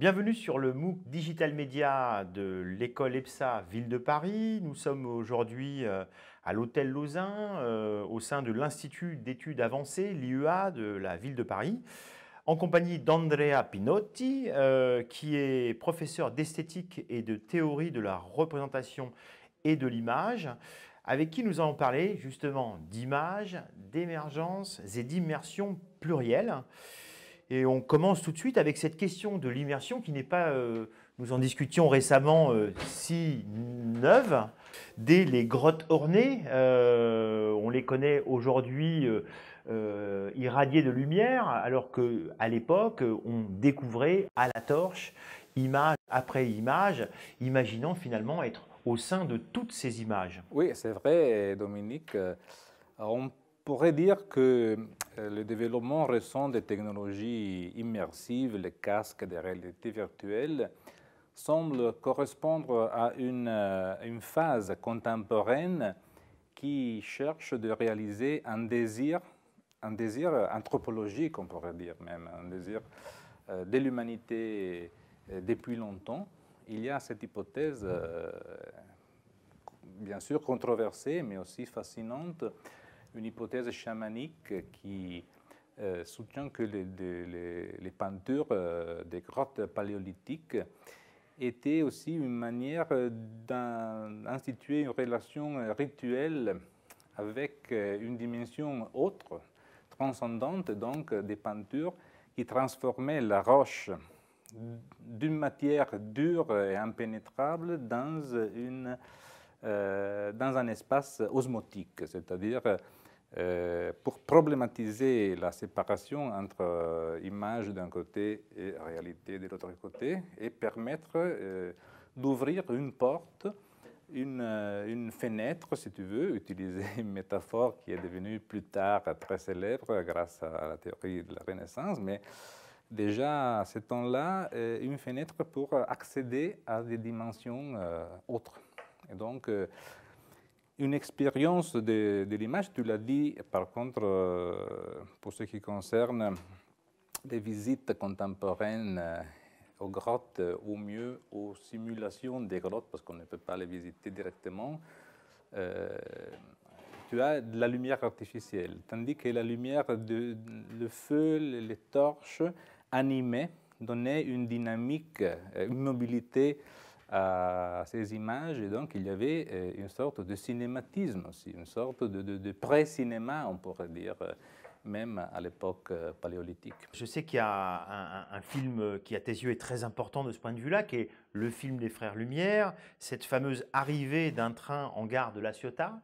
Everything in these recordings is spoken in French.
Bienvenue sur le MOOC Digital Media de l'école EPSA Ville de Paris. Nous sommes aujourd'hui euh, à l'Hôtel Lausanne euh, au sein de l'Institut d'études avancées, l'IEA de la Ville de Paris, en compagnie d'Andrea Pinotti, euh, qui est professeur d'esthétique et de théorie de la représentation et de l'image, avec qui nous allons parler justement d'image, d'émergence et d'immersion plurielle. Et on commence tout de suite avec cette question de l'immersion qui n'est pas, euh, nous en discutions récemment, euh, si neuve. Dès les grottes ornées, euh, on les connaît aujourd'hui irradiées de lumière, alors qu'à l'époque, on découvrait à la torche image après image, imaginant finalement être au sein de toutes ces images. Oui, c'est vrai, Dominique pourrait dire que euh, le développement récent des technologies immersives, les casques des réalités virtuelles, semble correspondre à une, euh, une, phase contemporaine qui cherche de réaliser un désir, un désir anthropologique, on pourrait dire même, un désir euh, de l'humanité depuis longtemps. Il y a cette hypothèse, bien sûr controversée, mais aussi fascinante, une hypothèse chamanique qui euh, soutient que les, peintures euh, des grottes paléolithiques étaient aussi une manière euh, d'instituer une relation rituelle avec une dimension autre, transcendante, donc des peintures qui transformaient la roche d'une matière dure et impénétrable dans, une, dans un espace osmotique, c'est-à-dire euh, pour problématiser la séparation entre euh, image d'un côté et réalité de l'autre côté et permettre euh, d'ouvrir une porte, une, fenêtre, si tu veux, utiliser une métaphore qui est devenue plus tard très célèbre grâce à la théorie de la Renaissance, mais déjà à ce temps-là, une fenêtre pour accéder à des dimensions autres. Et donc, une expérience de, l'image, tu l'as dit, par contre, euh, pour ce qui concerne des visites contemporaines euh, aux grottes, ou euh, mieux aux simulations des grottes, parce qu'on ne peut pas les visiter directement, tu as de la lumière artificielle, tandis que la lumière, de, le feu, les torches animées donnaient une dynamique, une mobilité à ces images. Et donc, il y avait euh, une sorte de cinématisme aussi, une sorte de, de, pré-cinéma, on pourrait dire, euh, même à l'époque euh, paléolithique. Je sais qu'il y a un, film qui, à tes yeux, est très important de ce point de vue-là, qui est le film des Frères Lumière, cette fameuse arrivée d'un train en gare de La Ciotat.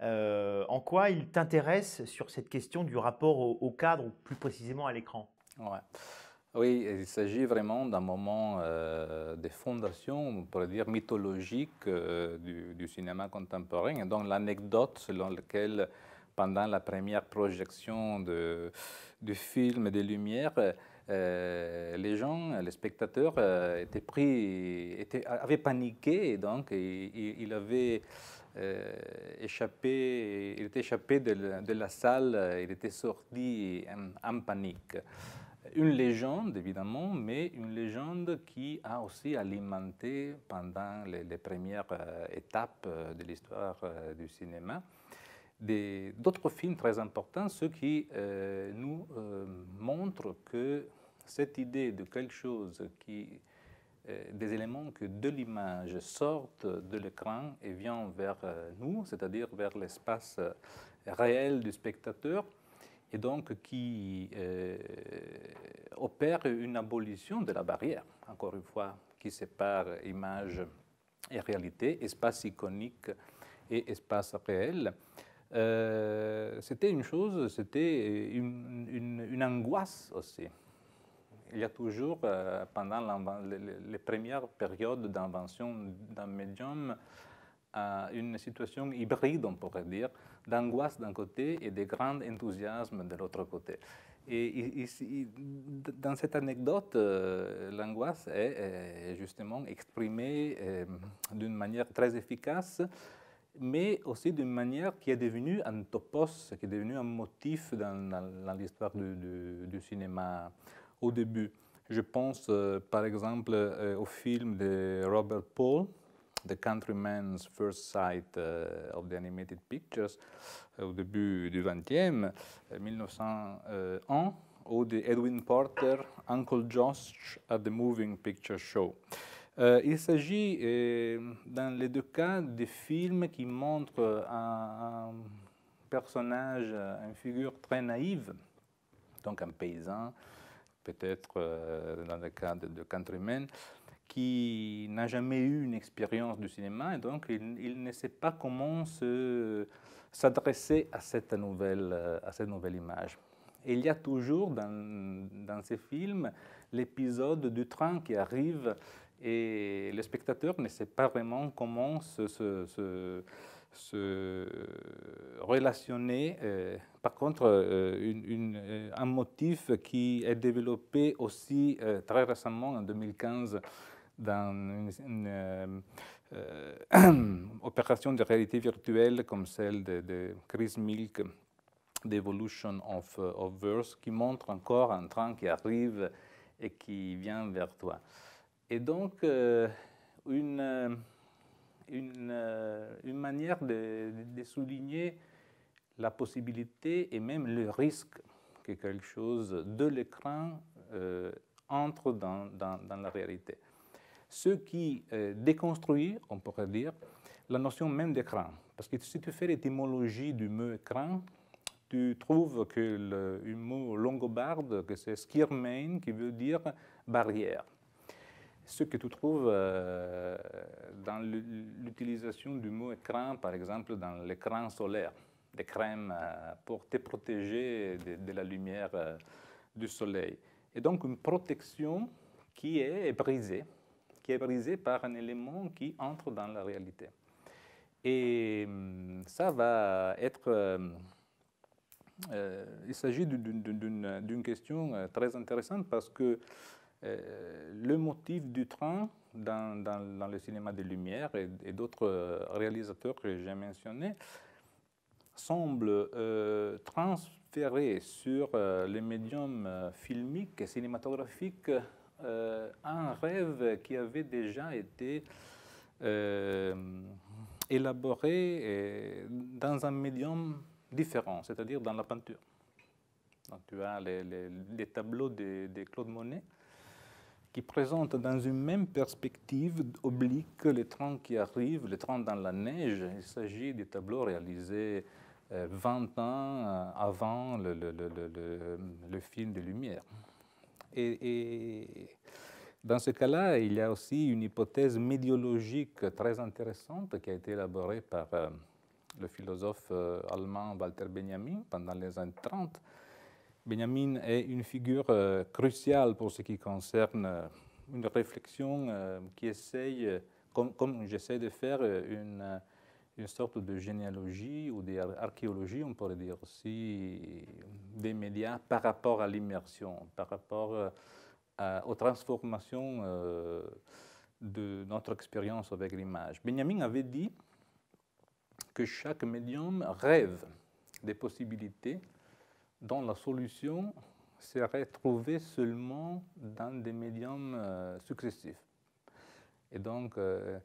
en quoi il t'intéresse sur cette question du rapport au, cadre, ou plus précisément à l'écran oui, il s'agit vraiment d'un moment euh, de fondation, on pourrait dire mythologique, euh, du, cinéma contemporain. donc l'anecdote selon laquelle, pendant la première projection du film des Lumières, euh, les gens, les spectateurs étaient pris, avaient paniqué donc il, il avait euh, échappé, il était échappé de, la salle, il était sorti en, panique une légende, évidemment, mais une légende qui a aussi alimenté pendant les, premières euh, étapes euh, de l'histoire du cinéma d'autres films très importants, ceux qui nous montrent que cette idée de quelque chose qui euh, des éléments que de l'image sortent de l'écran et viennent vers euh, nous, c'est-à-dire vers l'espace euh, réel du spectateur, et donc qui opèrent opère une abolition de la barrière, encore une fois, qui sépare image et réalité, espace iconique et espace réel. c'était une chose, c'était une angoisse aussi il y a toujours, euh, pendant les, premières périodes d'invention d'un médium, euh, une situation hybride, on pourrait dire, d'angoisse d'un côté et de grand enthousiasme de l'autre côté. Et ici, dans cette anecdote, euh, l'angoisse est, justement exprimée d'une manière très efficace mais aussi d'une manière qui est devenue un topos, qui est devenue un motif dans, l'histoire du, du, cinéma au début. Je pense euh, par exemple euh, au film de Robert Paul, The Countryman's First Sight euh, of the Animated Pictures, au début du 20e, 1901, ou de Edwin Porter, Uncle Josh at the Moving Picture Show. il s'agit, dans les deux cas, de films qui montrent un, personnage, une figure très naïve, donc un paysan, peut-être euh, dans le cas de Countryman, qui n'a jamais eu une expérience du cinéma et donc il, ne sait pas comment s'adresser à cette, nouvelle, euh, à cette nouvelle image. Et il y a toujours dans, ces films l'épisode du train qui arrive et le spectateur ne sait pas vraiment comment se se euh, relationner, euh, par contre, euh, une, un motif qui est développé aussi très récemment, en 2015, dans une, opération de réalité virtuelle comme celle de, Chris Milk, d'Evolution of, of Verse, qui montre encore un train qui arrive et qui vient vers toi. Et donc, une euh, une, manière de, souligner la possibilité et même le risque que quelque chose de l'écran euh, entre dans, la réalité. Ce qui euh, déconstruit, on pourrait dire, la notion même d'écran. Parce que si tu fais l'étymologie du mot écran, tu trouves que le, mot longobarde, que c'est skirmain, qui veut dire barrière ce que tu trouves euh, dans l'utilisation du mot écran, par exemple, dans l'écran solaire, des crèmes euh, pour te protéger de, la lumière euh, du soleil. Et donc une protection qui est brisée, qui est brisée par un élément qui entre dans la réalité. Et hum, ça va être... il s'agit d'une question très intéressante parce que euh, le motif du train dans, le cinéma des Lumières et, d'autres euh, réalisateurs que j'ai mentionnés semble euh, transférer sur le médium filmique filmiques et cinématographique un rêve qui avait déjà été élaboré dans un médium différent, c'est-à-dire dans la peinture. tu as les, tableaux de, de Claude Monet qui présente dans une même perspective oblique les trains qui arrivent, les trains dans la neige. Il s'agit du tableaux réalisés 20 euh, ans euh, avant le, film de Lumière. Et, et dans ce cas-là, il y a aussi une hypothèse médiologique très intéressante qui a été élaborée par euh, le philosophe allemand Walter Benjamin pendant les années 30 Benjamin est une figure euh, cruciale pour ce qui concerne euh, une réflexion euh, qui essaye, comme, j'essaie de faire, une, sorte de généalogie ou d'archéologie, on pourrait dire aussi, des médias par rapport à l'immersion, par rapport aux transformations de notre expérience avec l'image. Benjamin avait dit que chaque médium rêve des possibilités dont la solution serait trouvée seulement dans des médiums euh, successifs. Et donc, euh,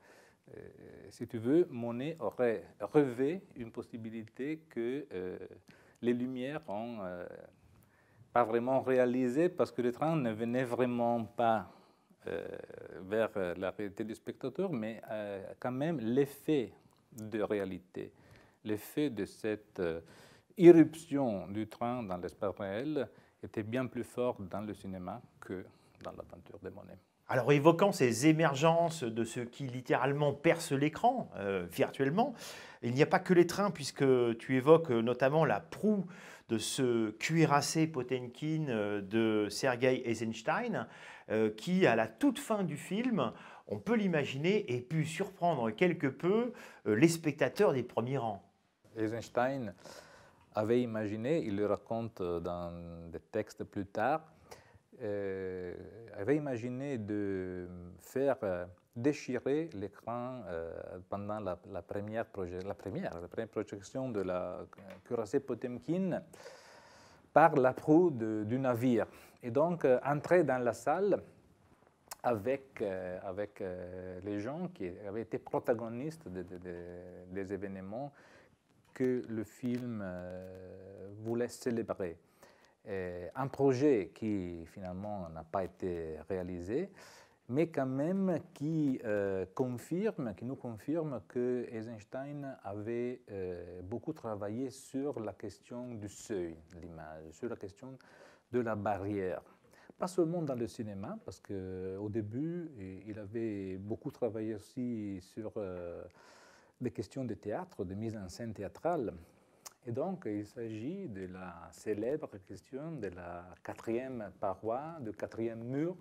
euh, si tu veux, Monet aurait rêvé une possibilité que les Lumières ont pas vraiment réalisé parce que le train ne venait vraiment pas vers la réalité du spectateur, mais quand même l'effet de réalité, l'effet de cette irruption du train dans l'espace réel était bien plus forte dans le cinéma que dans la peinture de monnaies. Alors évoquant ces émergences de ce qui littéralement perce l'écran euh, virtuellement, il n'y a pas que les trains puisque tu évoques euh, notamment la proue de ce cuirassé Potenkin euh, de Sergei Eisenstein qui à la toute fin du film, on peut l'imaginer, ait pu surprendre quelque peu les spectateurs des premiers rangs. Eisenstein avait imaginé, il le raconte euh, dans des textes plus tard, euh, avait imaginé de faire euh, déchirer l'écran pendant la, première la, première, projection de la cuirassée Potemkin par la proue du navire. Et donc, entrer dans la salle avec, avec les gens qui avaient été protagonistes des événements que le film euh, voulait célébrer. Euh, un projet qui finalement n'a pas été réalisé, mais quand même qui euh, confirme, qui nous confirme que Eisenstein avait beaucoup travaillé sur la question du seuil de l'image, sur la question de la barrière. Pas seulement dans le cinéma, parce qu'au début, il avait beaucoup travaillé aussi sur des questions de théâtre, de mise en scène théâtrale. Et donc, il s'agit de la célèbre question de la quatrième paroi, du quatrième mur,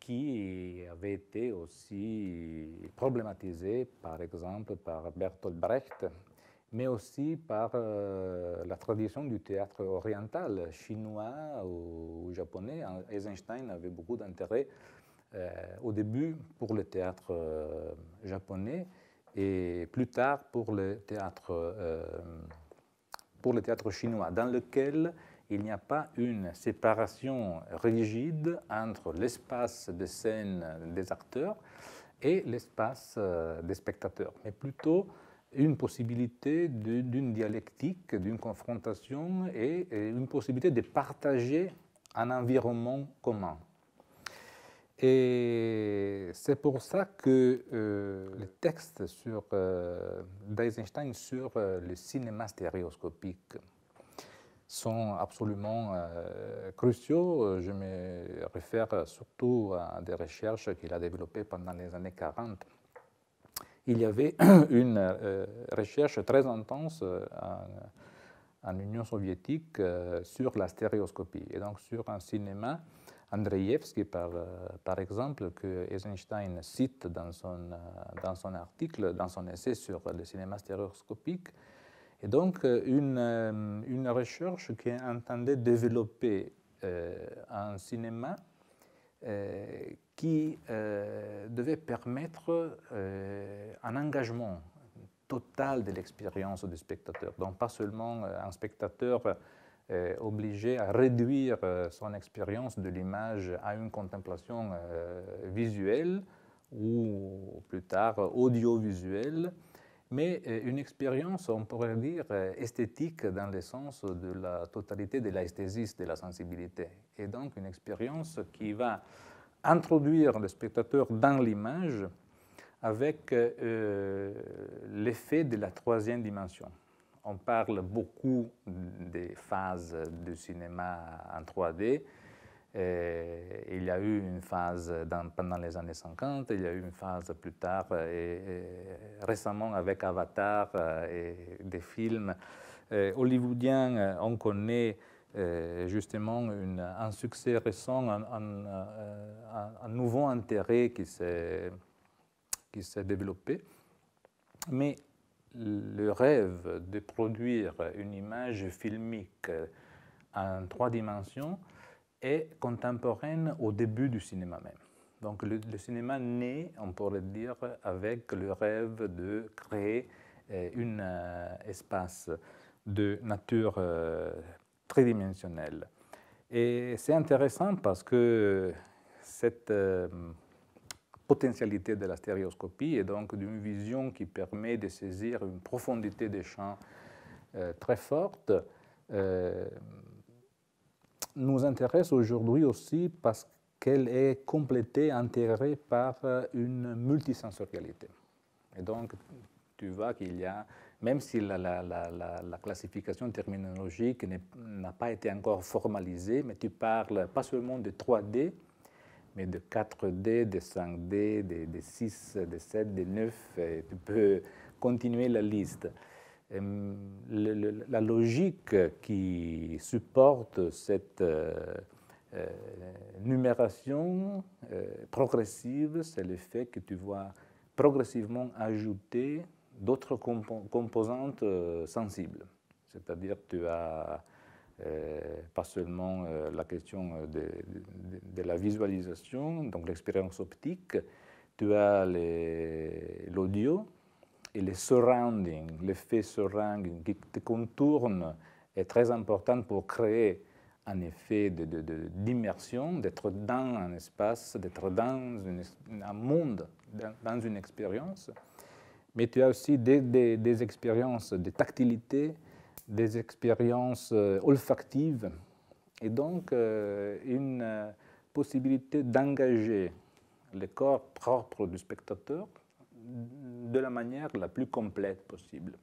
qui avait été aussi problématisée, par exemple, par Bertolt Brecht, mais aussi par euh, la tradition du théâtre oriental, chinois ou, japonais. Eisenstein avait beaucoup d'intérêt euh, au début pour le théâtre euh, japonais et plus tard pour le théâtre, euh, pour le théâtre chinois, dans lequel il n'y a pas une séparation rigide entre l'espace de scène des acteurs et l'espace euh, des spectateurs, mais plutôt une possibilité d'une dialectique, d'une confrontation et une possibilité de partager un environnement commun. Et c'est pour ça que euh, les textes sur, d'Eisenstein euh, sur euh, le cinéma stéréoscopique sont absolument cruciaux. Je me réfère surtout à des recherches qu'il a développées pendant les années 40. Il y avait une recherche très intense en Union soviétique sur la stéréoscopie et donc sur un cinéma Andreevski, par, euh, par exemple, que Eisenstein cite dans son, euh, dans son article, dans son essai sur le cinéma stéréoscopique. Et donc, euh, une, une recherche qui entendait développer un cinéma qui devait permettre un engagement total de l'expérience du spectateur. Donc, pas seulement un spectateur euh, obligé à réduire euh, son expérience de l'image à une contemplation euh, visuelle ou plus tard audiovisuelle, mais une expérience, on pourrait dire, esthétique dans le sens de la totalité de l'esthésis de la sensibilité, et donc une expérience qui va introduire le spectateur dans l'image avec l'effet de la troisième dimension on parle beaucoup des phases du cinéma en 3D. Euh, il y a eu une phase dans, pendant les années 50, il y a eu une phase plus tard, euh, et, récemment avec Avatar euh, et des films hollywoodiens, on connaît justement un succès récent, un, nouveau intérêt qui s'est développé. Mais le rêve de produire une image filmique en trois dimensions est contemporaine au début du cinéma même. Donc le, cinéma naît, on pourrait dire, avec le rêve de créer euh, un euh, espace de nature euh, tridimensionnelle. Et c'est intéressant parce que cette potentialité de la stéréoscopie et donc d'une vision qui permet de saisir une profondité des champs euh, très forte, euh, nous intéresse aujourd'hui aussi parce qu'elle est complétée, intégrée par euh, une multisensorialité. Et donc, tu vois qu'il y a, même si la, la classification terminologique n'a pas été encore formalisée, mais tu parles pas seulement de 3D, mais de 4D, de 5D, de, 6, de 7, de 9, tu peux continuer la liste. Euh, la logique qui supporte cette euh, euh, numération progressive, c'est le fait que tu vois progressivement ajouter d'autres composantes sensibles. C'est-à-dire tu as euh, pas seulement euh, la question euh, de, la visualisation, donc l'expérience optique, tu as l'audio et le surrounding, l'effet surrounding qui te contourne est très important pour créer un effet d'immersion, d'être dans un espace, d'être dans un monde, dans, une expérience. Mais tu as aussi des, des expériences de tactilité, des expériences euh, olfactives et donc euh, une euh, possibilité d'engager le corps propre du spectateur de la manière la plus complète possible.